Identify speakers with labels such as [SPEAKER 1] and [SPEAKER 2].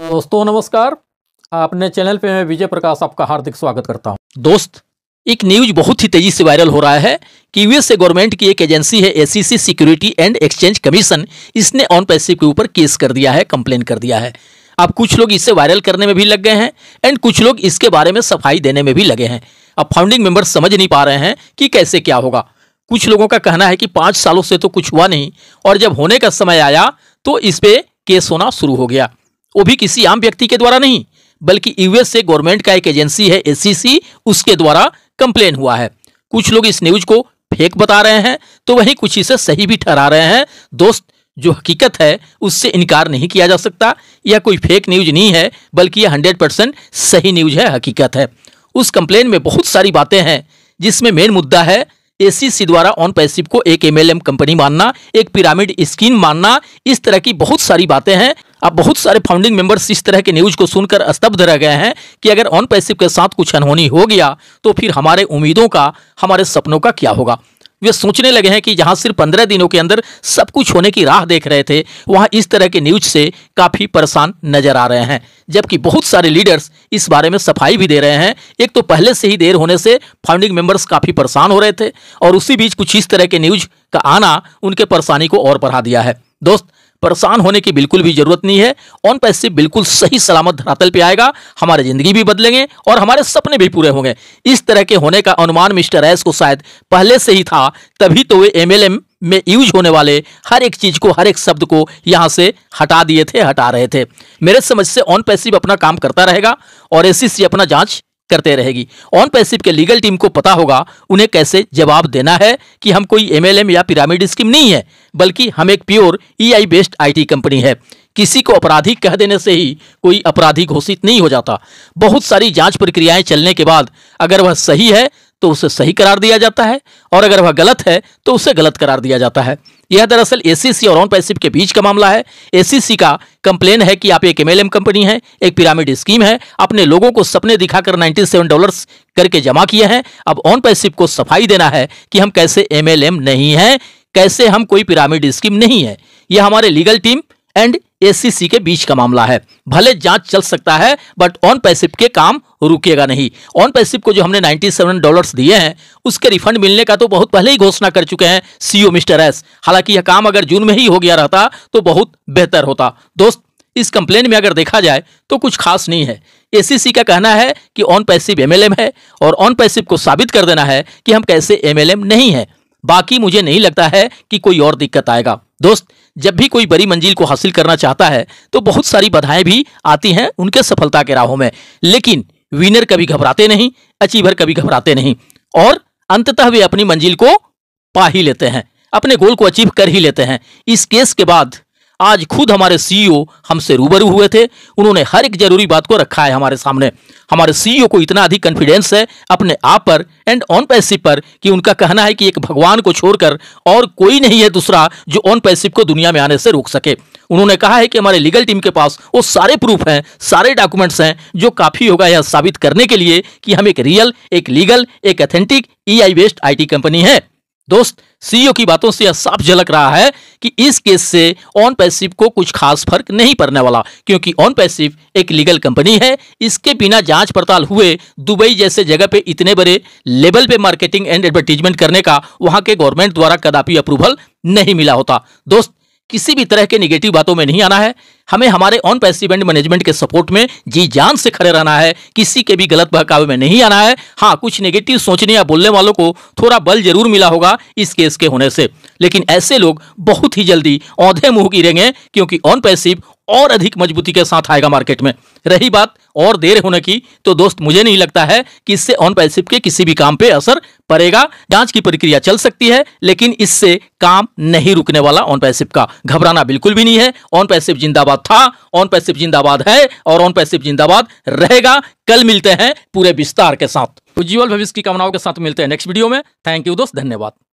[SPEAKER 1] दोस्तों नमस्कार अपने चैनल पे मैं विजय प्रकाश आपका हार्दिक स्वागत करता हूं दोस्त एक न्यूज बहुत ही तेजी से वायरल हो रहा है कि यूएसए गवर्नमेंट की एक एजेंसी है SEC security and exchange commission इसने ऑन पैसिव के ऊपर केस कर दिया है कंप्लेन कर दिया है अब कुछ लोग इसे वायरल करने में भी लग गए हैं एंड कुछ लोग इसके बारे में सफाई देने में भी लगे हैं अब फाउंडिंग मेंबर समझ नहीं पा रहे हैं कि कैसे क्या होगा कुछ लोगों का कहना है कि पांच सालों से तो कुछ हुआ नहीं और जब होने का समय आया तो इस पे केस होना शुरू हो गया वो भी किसी आम व्यक्ति के द्वारा नहीं बल्कि यूएसए गवर्नमेंट का एक एजेंसी है एसीसी उसके द्वारा कंप्लेन हुआ है कुछ लोग इस न्यूज को फेक बता रहे हैं तो वहीं कुछ इसे सही भी ठहरा रहे हैं दोस्त जो हकीकत है उससे इनकार नहीं किया जा सकता यह कोई फेक न्यूज नहीं है बल्कि यह हंड्रेड परसेंट सही न्यूज है हकीकत है उस कंप्लेन में बहुत सारी बातें हैं जिसमें मेन मुद्दा है एसीसी द्वारा ऑन पैसिव को एक एमएलएम कंपनी मानना एक पिरामिड स्कीम मानना इस तरह की बहुत सारी बातें हैं अब बहुत सारे फाउंडिंग मेंबर्स इस तरह के न्यूज को सुनकर स्तब्ध रह गए हैं कि अगर ऑन पैसिव के साथ कुछ अनहोनी हो गया तो फिर हमारे उम्मीदों का हमारे सपनों का क्या होगा वे सोचने लगे हैं कि जहां सिर्फ पंद्रह दिनों के अंदर सब कुछ होने की राह देख रहे थे वहां इस तरह के न्यूज से काफी परेशान नजर आ रहे हैं जबकि बहुत सारे लीडर्स इस बारे में सफाई भी दे रहे हैं एक तो पहले से ही देर होने से फाउंडिंग मेंबर्स काफी परेशान हो रहे थे और उसी बीच कुछ इस तरह के न्यूज का आना उनके परेशानी को और बढ़ा दिया है दोस्त परेशान होने की बिल्कुल भी जरूरत नहीं है ऑन पैसे बिल्कुल सही सलामत धरातल पे आएगा हमारी ज़िंदगी भी बदलेंगे और हमारे सपने भी पूरे होंगे इस तरह के होने का अनुमान मिस्टर एस को शायद पहले से ही था तभी तो वे एमएलएम में यूज होने वाले हर एक चीज को हर एक शब्द को यहां से हटा दिए थे हटा रहे थे मेरे समझ से ऑन पैसिव अपना काम करता रहेगा और एसी अपना जांच करते रहेगी ऑन पैसिव के लीगल टीम को पता होगा उन्हें कैसे जवाब देना है कि हम कोई एमएलएम या पिरामिड स्कीम नहीं है बल्कि हम एक pure AI based IT company है किसी को अपराधी कह देने से ही कोई अपराधी घोषित नहीं हो जाता बहुत सारी जांच प्रक्रियाएं चलने के बाद अगर वह सही है तो उसे सही करार दिया जाता है और अगर वह गलत है तो उसे गलत करार दिया जाता है यह दरअसल एसीसी और ऑन पैसिव के बीच का मामला है एसीसी का कंप्लेन है कि आप एक एमएलएम कंपनी है एक पिरामिड स्कीम है अपने लोगों को सपने दिखाकर 97 डॉलर्स करके जमा किए हैं अब ऑन पैसिव को सफाई देना है कि हम कैसे एमएलएम नहीं है कैसे हम कोई पिरामिड स्कीम नहीं है यह हमारे लीगल टीम एंड एसीसी के बीच का मामला है भले जांच चल सकता है बट ऑन पैसिप के काम रुकेगा नहीं ऑन पैसिप को जो हमने 97 डॉलर्स दिए हैं उसके रिफंड मिलने का तो बहुत पहले ही घोषणा कर चुके हैं सीईओ e मिस्टर एस हालांकि यह काम अगर जून में ही हो गया रहता तो बहुत बेहतर होता दोस्त इस कंप्लेन में अगर देखा जाए तो कुछ खास नहीं है एसीसी का कहना है कि ऑन पैसिव एमएलएम है और ऑन पैसिव को साबित कर देना है कि हम कैसे एमएलएम नहीं है बाकी मुझे नहीं लगता है कि कोई और दिक्कत आएगा दोस्त जब भी कोई बड़ी मंजिल को हासिल करना चाहता है तो बहुत सारी बधाएं भी आती हैं उनके सफलता के राहों में लेकिन विनर कभी घबराते नहीं अचीवर कभी घबराते नहीं और अंततः वे अपनी मंजिल को पा ही लेते हैं अपने गोल को अचीव कर ही लेते हैं इस केस के बाद आज खुद हमारे सीईओ e हमसे रूबरू हुए थे उन्होंने हर एक जरूरी बात को रखा है हमारे सामने हमारे सीईओ e को इतना अधिक कॉन्फिडेंस है अपने आप पर एंड ऑन पैसिप पर कि उनका कहना है कि एक भगवान को छोड़कर और कोई नहीं है दूसरा जो ऑन पैसिप को दुनिया में आने से रोक सके उन्होंने कहा है कि हमारे लीगल टीम के पास वो सारे प्रूफ हैं सारे डॉक्यूमेंट्स हैं जो काफ़ी होगा यह साबित करने के लिए कि हम एक रियल एक लीगल एक authentic A I based I company है दोस्त सीईओ की बातों से यह साफ झलक रहा है कि इस केस से ऑन पैसिव को कुछ खास फर्क नहीं पड़ने वाला क्योंकि ऑन पैसिव एक लीगल कंपनी है इसके बिना जांच पड़ताल हुए दुबई जैसे जगह पे इतने बड़े लेवल पे मार्केटिंग एंड एडवर्टीजमेंट करने का वहां के गवर्नमेंट द्वारा कदापि अप्रूवल नहीं मिला होता दोस्त किसी भी तरह के निगेटिव बातों में नहीं आना है हमें हमारे ऑन पैसिव एंड मैनेजमेंट के सपोर्ट में जी जान से खड़े रहना है किसी के भी गलत बहकावे में नहीं आना है हाँ कुछ नेगेटिव सोचने या बोलने वालों को थोड़ा बल जरूर मिला होगा इस केस के होने से लेकिन ऐसे लोग बहुत ही जल्दी औधे मुंह गिरेंगे क्योंकि ऑन पैसिव और अधिक मजबूती के साथ आएगा मार्केट में रही बात और देर होने की तो दोस्त मुझे नहीं लगता है कि इससे ऑन पैसिव के किसी भी काम पे असर पड़ेगा जांच की प्रक्रिया चल सकती है लेकिन इससे काम नहीं रुकने वाला ऑन पैसिव का घबराना बिल्कुल भी नहीं है ऑन पैसिव जिंदाबाद था ऑन पैसिव जिंदाबाद है और ऑन पैसिव जिंदाबाद रहेगा कल मिलते हैं पूरे विस्तार के साथ उज्जवल भविष्य की कामनाओं के साथ मिलते हैं नेक्स्ट वीडियो में थैंक यू दोस्त धन्यवाद